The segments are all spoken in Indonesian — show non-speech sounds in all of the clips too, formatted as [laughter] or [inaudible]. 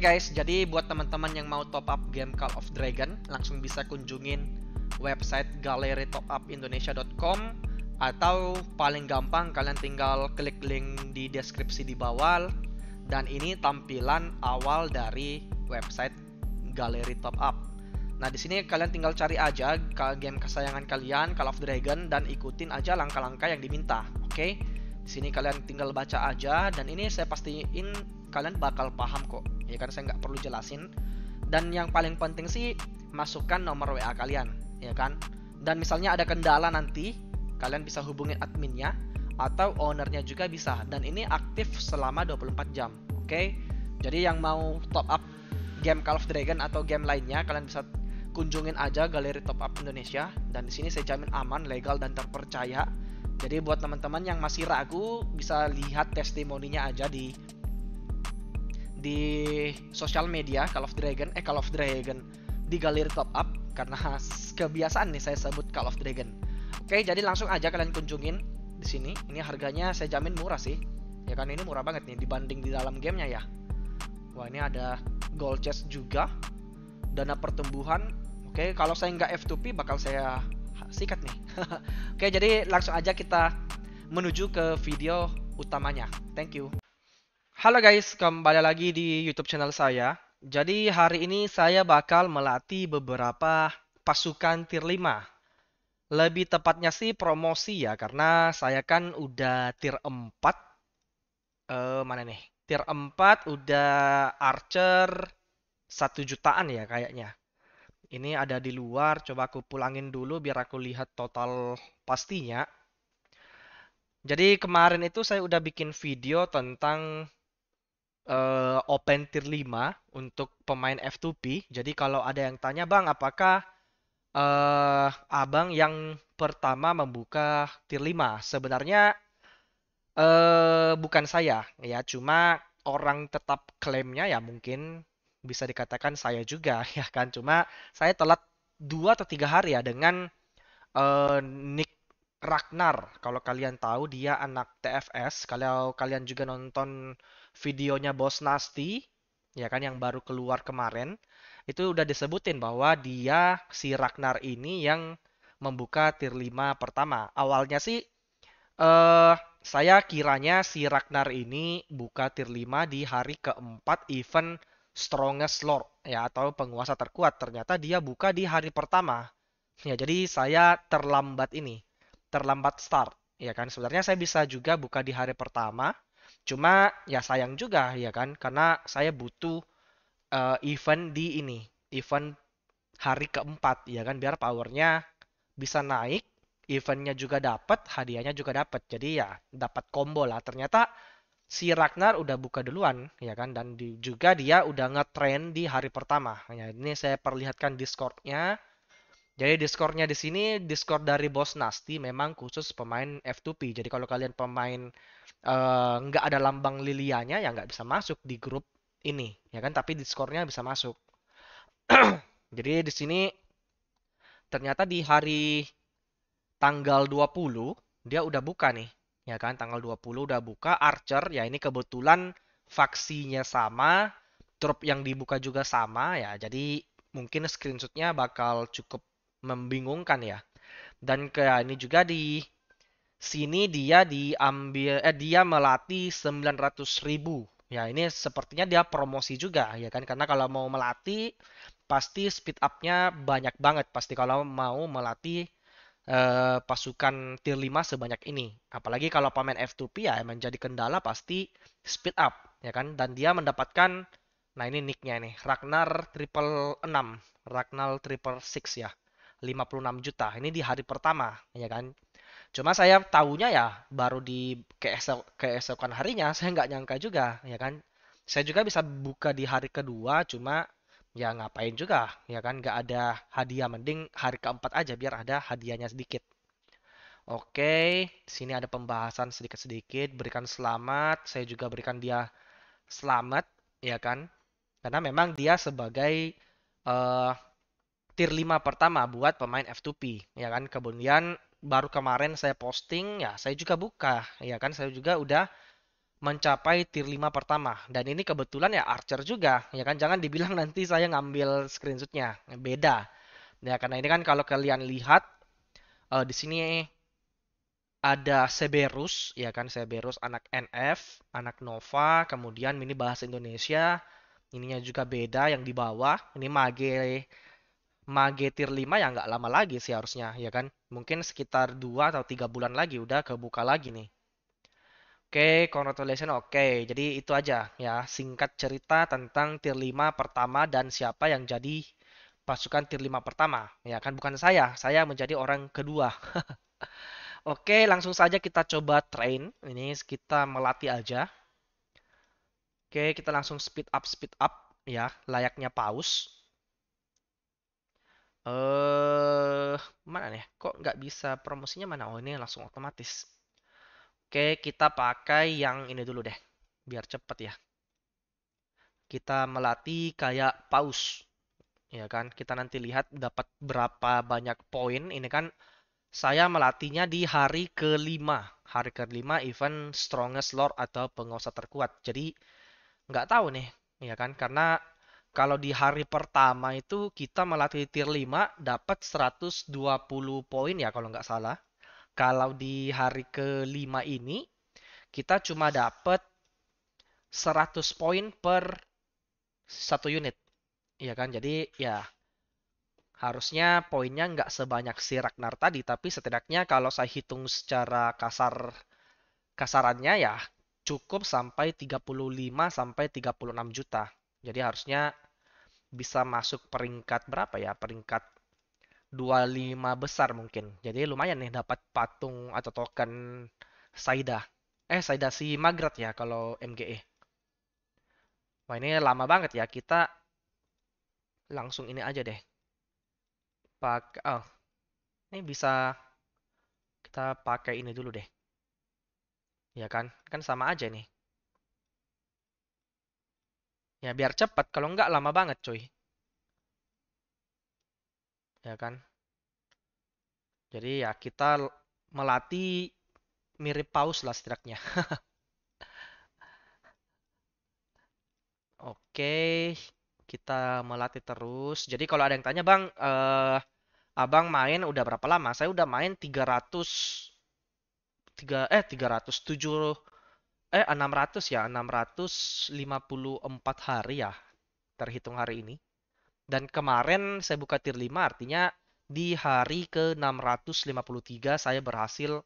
okay guys, jadi buat teman-teman yang mau top up game Call of Dragon, langsung bisa kunjungin website galeritopupindonesia.com atau paling gampang kalian tinggal klik link di deskripsi di bawah dan ini tampilan awal dari website galeri top up. Nah, di sini kalian tinggal cari aja game kesayangan kalian Call of Dragon dan ikutin aja langkah-langkah yang diminta. Oke. Okay? Di sini kalian tinggal baca aja dan ini saya pastiin kalian bakal paham kok ya kan saya nggak perlu jelasin dan yang paling penting sih masukkan nomor WA kalian ya kan dan misalnya ada kendala nanti kalian bisa hubungi adminnya atau ownernya juga bisa dan ini aktif selama 24 jam oke okay? jadi yang mau top up game Call of Dragon atau game lainnya kalian bisa kunjungin aja galeri top up Indonesia dan di sini saya jamin aman, legal dan terpercaya. Jadi buat teman-teman yang masih ragu bisa lihat testimoninya aja di di sosial media Call of Dragon eh Call of Dragon di galeri top up karena [laughs] kebiasaan nih saya sebut Call of Dragon. Oke, jadi langsung aja kalian kunjungin di sini. Ini harganya saya jamin murah sih. Ya kan ini murah banget nih dibanding di dalam gamenya ya. Wah, ini ada gold chest juga. Dana pertumbuhan. Oke, kalau saya nggak F2P bakal saya sikat nih. [laughs] Oke, jadi langsung aja kita menuju ke video utamanya. Thank you. Halo guys, kembali lagi di YouTube channel saya. Jadi hari ini saya bakal melatih beberapa pasukan tier 5. Lebih tepatnya sih promosi ya, karena saya kan udah tier 4. Uh, eh, mana nih? Tier 4 udah archer 1 jutaan ya kayaknya. Ini ada di luar, coba aku pulangin dulu biar aku lihat total pastinya. Jadi kemarin itu saya udah bikin video tentang uh, open tier 5 untuk pemain F2P. Jadi kalau ada yang tanya, "Bang, apakah uh, Abang yang pertama membuka tier 5?" Sebenarnya uh, bukan saya, ya, cuma orang tetap klaimnya ya mungkin bisa dikatakan saya juga [laughs] ya kan cuma saya telat dua atau tiga hari ya dengan uh, Nick Ragnar kalau kalian tahu dia anak TFS kalau kalian juga nonton videonya Bos Nasti, ya kan yang baru keluar kemarin, itu udah disebutin bahwa dia si Ragnar ini yang membuka tier 5 pertama. Awalnya sih eh saya kiranya si Ragnar ini buka tier 5 di hari keempat event Strongest Lord ya atau penguasa terkuat. Ternyata dia buka di hari pertama. Ya, jadi saya terlambat ini, terlambat start. Ya kan sebenarnya saya bisa juga buka di hari pertama Cuma ya sayang juga ya kan karena saya butuh uh, event di ini, event hari keempat ya kan biar powernya bisa naik, eventnya juga dapat, hadiahnya juga dapat. Jadi ya dapat combo lah. Ternyata si Ragnar udah buka duluan ya kan dan di, juga dia udah nge ngetrend di hari pertama. Ya, ini saya perlihatkan Discordnya. nya jadi Discordnya di sini Discord dari Bos Nasty memang khusus pemain F2P. Jadi kalau kalian pemain eh, nggak uh, ada lambang lilianya ya nggak bisa masuk di grup ini, ya kan? Tapi Discordnya bisa masuk. [clears throat] Jadi di sini ternyata di hari tanggal 20 dia udah buka nih, ya kan? Tanggal 20 udah buka Archer. Ya ini kebetulan faksinya sama, trup yang dibuka juga sama ya. Jadi mungkin screenshotnya bakal cukup membingungkan ya. Dan ke ini juga di sini dia diambil eh dia melatih 900.000. ya ini sepertinya dia promosi juga ya kan karena kalau mau melatih pasti speed up-nya banyak banget pasti kalau mau melatih eh, pasukan tier 5 sebanyak ini apalagi kalau pemain F2P ya menjadi kendala pasti speed up ya kan dan dia mendapatkan nah ini nicknya nih Ragnar triple 6 Ragnar triple 6 ya 56 juta. Ini di hari pertama, ya kan? Cuma saya tahunya ya baru di keesok, keesokan harinya [laughs] saya nggak nyangka juga, ya kan? Saya juga bisa buka di hari kedua, cuma ya ngapain juga, ya kan? Nggak ada hadiah, mending hari keempat aja biar ada hadiahnya sedikit. Oke, sini ada pembahasan sedikit-sedikit. Berikan selamat, saya juga berikan dia selamat, ya kan? Karena memang dia sebagai uh, tier 5 pertama buat pemain F2P ya kan. Kemudian baru kemarin saya posting ya saya juga buka ya kan saya juga udah mencapai tier 5 pertama dan ini kebetulan ya archer juga ya kan jangan dibilang nanti saya ngambil screenshotnya beda ya karena ini kan kalau kalian lihat uh, di sini ada Seberus ya kan Seberus anak NF anak Nova kemudian ini bahasa Indonesia ininya juga beda yang di bawah ini Mage mage tier 5 ya nggak lama lagi sih harusnya ya kan mungkin sekitar 2 atau 3 bulan lagi udah kebuka lagi nih Oke, okay, congratulations. Oke, okay, jadi itu aja ya. Singkat cerita tentang tier 5 pertama dan siapa yang jadi pasukan tier 5 pertama. Ya kan bukan saya, saya menjadi orang kedua. [laughs] Oke, okay, langsung saja kita coba train. Ini kita melatih aja. Oke, kita langsung speed up, speed up ya, layaknya paus. Eh, mana nih? Ya? Kok nggak bisa promosinya mana? Oh, ini langsung otomatis. Oke, kita pakai yang ini dulu deh. Biar cepet ya. Kita melatih kayak paus. Ya kan? Kita nanti lihat dapat berapa banyak poin. Ini kan saya melatihnya di hari kelima. Hari kelima event Strongest Lord atau penguasa terkuat. Jadi, nggak tahu nih. Ya kan? Karena kalau di hari pertama itu kita melatih tier 5 dapat 120 poin ya kalau nggak salah. Kalau di hari kelima ini kita cuma dapat 100 poin per satu unit. Iya kan? Jadi ya harusnya poinnya nggak sebanyak si Ragnar tadi, tapi setidaknya kalau saya hitung secara kasar kasarannya ya cukup sampai 35 sampai 36 juta. Jadi harusnya bisa masuk peringkat berapa ya? Peringkat 25 besar mungkin. Jadi lumayan nih dapat patung atau token Saida. Eh Saida si Magret ya kalau MGE. Wah ini lama banget ya. Kita langsung ini aja deh. Pak, oh. ini bisa kita pakai ini dulu deh. Ya kan? Kan sama aja nih. Ya biar cepat, kalau enggak lama banget cuy. Ya kan? Jadi ya kita melatih mirip paus lah setidaknya. [laughs] Oke, kita melatih terus. Jadi kalau ada yang tanya, Bang, eh, Abang main udah berapa lama? Saya udah main 300 3 eh 307 eh 600 ya, 654 hari ya terhitung hari ini. Dan kemarin saya buka tier 5 artinya di hari ke-653 saya berhasil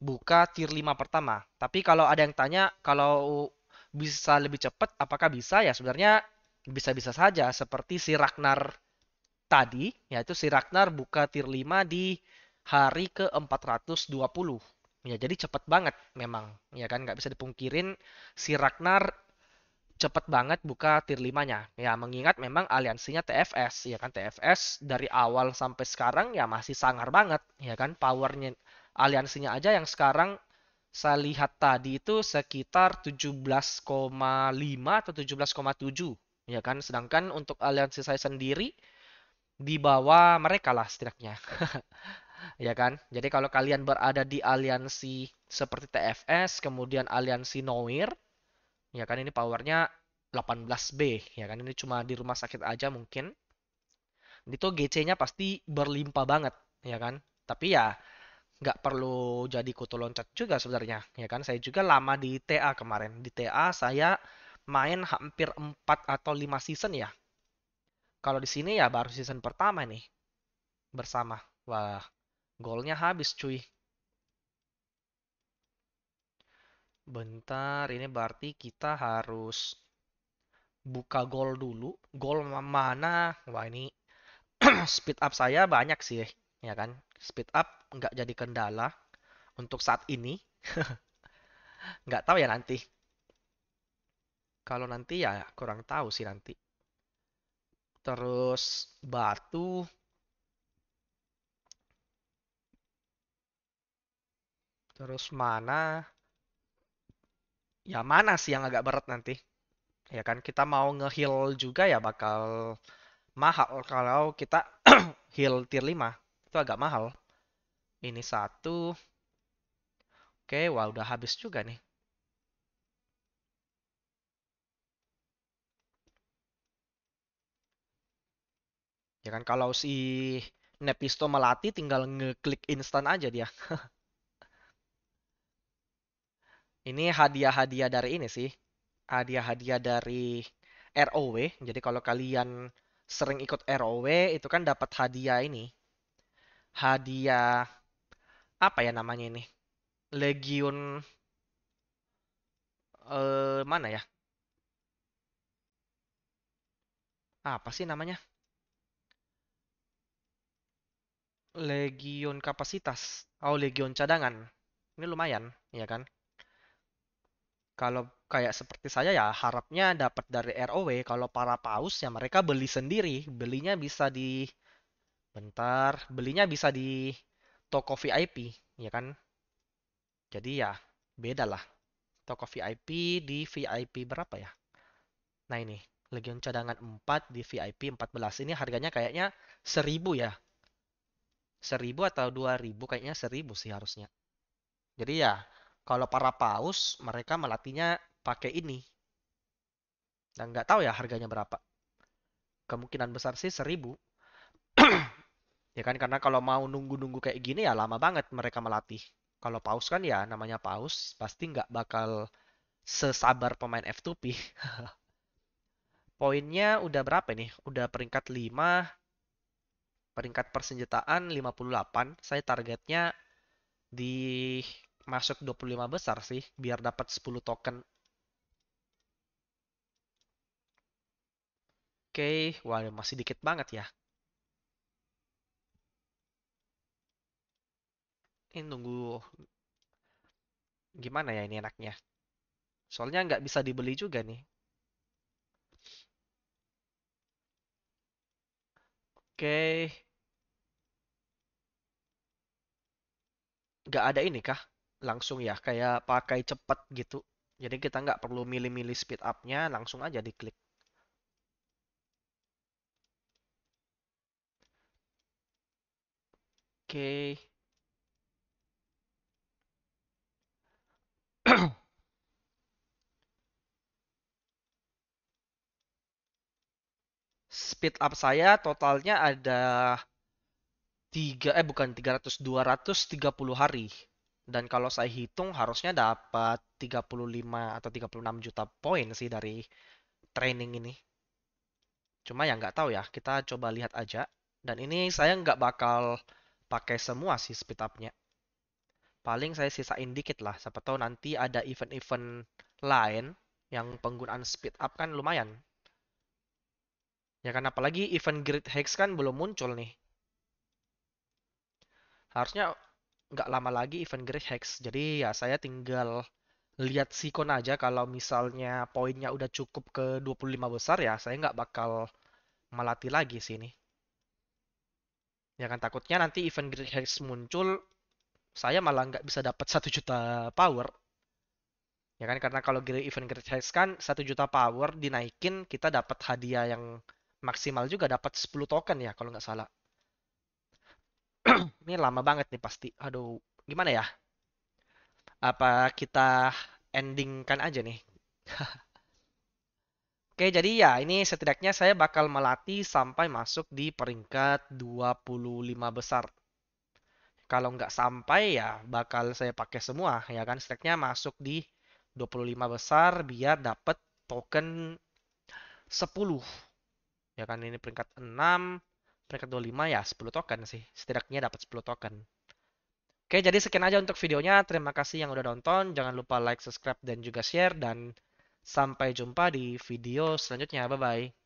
buka tier 5 pertama. Tapi kalau ada yang tanya kalau bisa lebih cepat apakah bisa ya sebenarnya bisa-bisa saja seperti si Ragnar tadi yaitu si Ragnar buka tier 5 di hari ke-420 Ya jadi cepet banget memang, ya kan nggak bisa dipungkirin si Ragnar cepet banget buka tier 5-nya. Ya mengingat memang aliansinya TFS, ya kan TFS dari awal sampai sekarang ya masih sangar banget, ya kan powernya aliansinya aja yang sekarang saya lihat tadi itu sekitar 17,5 atau 17,7, ya kan. Sedangkan untuk aliansi saya sendiri di bawah mereka lah setidaknya. [laughs] ya kan? Jadi kalau kalian berada di aliansi seperti TFS, kemudian aliansi Noir, ya kan ini powernya 18B, ya kan ini cuma di rumah sakit aja mungkin. Itu GC-nya pasti berlimpah banget, ya kan? Tapi ya nggak perlu jadi kutu loncat juga sebenarnya, ya kan? Saya juga lama di TA kemarin. Di TA saya main hampir 4 atau 5 season ya. Kalau di sini ya baru season pertama nih bersama. Wah, Golnya habis cuy. Bentar, ini berarti kita harus buka gol dulu. Gol mana? Wah ini [clears throat] speed up saya banyak sih, ya kan? Speed up nggak jadi kendala untuk saat ini. [laughs] nggak tahu ya nanti. Kalau nanti ya kurang tahu sih nanti. Terus batu Terus mana? Ya mana sih yang agak berat nanti? Ya kan kita mau ngeheal juga ya bakal mahal kalau kita [clears throat] heal tier 5. Itu agak mahal. Ini satu. Oke, wah udah habis juga nih. Ya kan kalau si Nepisto melati tinggal ngeklik instan aja dia. [laughs] Ini hadiah-hadiah dari ini sih. Hadiah-hadiah dari ROW. Jadi kalau kalian sering ikut ROW itu kan dapat hadiah ini. Hadiah apa ya namanya ini? Legion eh mana ya? Apa sih namanya? Legion kapasitas. Oh, legion cadangan. Ini lumayan, ya kan? Kalau kayak seperti saya ya harapnya dapat dari ROW. Kalau para paus ya mereka beli sendiri. Belinya bisa di bentar, belinya bisa di toko VIP, ya kan? Jadi ya beda lah. Toko VIP di VIP berapa ya? Nah ini, Legion cadangan 4 di VIP 14. Ini harganya kayaknya 1000 ya. 1000 atau 2000 kayaknya 1000 sih harusnya. Jadi ya kalau para paus, mereka melatihnya pakai ini. Dan nggak tahu ya harganya berapa. Kemungkinan besar sih seribu. [clears throat] ya kan karena kalau mau nunggu-nunggu kayak gini ya lama banget mereka melatih. Kalau paus kan ya namanya paus pasti nggak bakal sesabar pemain F2P. [laughs] Poinnya udah berapa nih? Udah peringkat 5, peringkat persenjataan 58. Saya targetnya di masuk 25 besar sih biar dapat 10 token. Oke, okay. wah masih dikit banget ya. Ini nunggu gimana ya ini enaknya. Soalnya nggak bisa dibeli juga nih. Oke. Okay. Nggak ada ini kah? langsung ya kayak pakai cepat gitu. Jadi kita nggak perlu milih-milih speed up-nya, langsung aja diklik. Oke. [clears throat] speed up saya totalnya ada tiga eh bukan 300 230 hari dan kalau saya hitung harusnya dapat 35 atau 36 juta poin sih dari training ini. Cuma ya nggak tahu ya, kita coba lihat aja. Dan ini saya nggak bakal pakai semua sih speed up-nya. Paling saya sisain dikit lah, siapa tahu nanti ada event-event lain yang penggunaan speed up kan lumayan. Ya kan apalagi event grid hex kan belum muncul nih. Harusnya nggak lama lagi event Great Hex. Jadi ya saya tinggal lihat sikon aja kalau misalnya poinnya udah cukup ke 25 besar ya saya nggak bakal melatih lagi sini. Ya kan takutnya nanti event Great Hex muncul saya malah nggak bisa dapat 1 juta power. Ya kan karena kalau event Great Hex kan 1 juta power dinaikin kita dapat hadiah yang maksimal juga dapat 10 token ya kalau nggak salah. [clears throat] ini lama banget nih pasti. Aduh, gimana ya? Apa kita endingkan aja nih? [laughs] Oke, jadi ya ini setidaknya saya bakal melatih sampai masuk di peringkat 25 besar. Kalau nggak sampai ya bakal saya pakai semua, ya kan? Setidaknya masuk di 25 besar biar dapat token 10. Ya kan, ini peringkat 6 peringkat 25 ya 10 token sih. Setidaknya dapat 10 token. Oke, jadi sekian aja untuk videonya. Terima kasih yang udah nonton. Jangan lupa like, subscribe, dan juga share. Dan sampai jumpa di video selanjutnya. Bye-bye.